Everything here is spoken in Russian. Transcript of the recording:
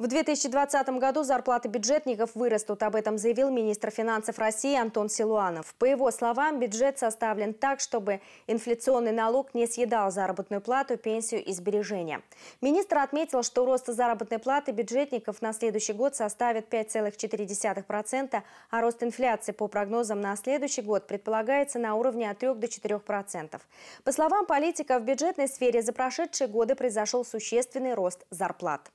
В 2020 году зарплаты бюджетников вырастут, об этом заявил министр финансов России Антон Силуанов. По его словам, бюджет составлен так, чтобы инфляционный налог не съедал заработную плату, пенсию и сбережения. Министр отметил, что рост заработной платы бюджетников на следующий год составит 5,4%, а рост инфляции по прогнозам на следующий год предполагается на уровне от 3 до 4%. По словам политика, в бюджетной сфере за прошедшие годы произошел существенный рост зарплат.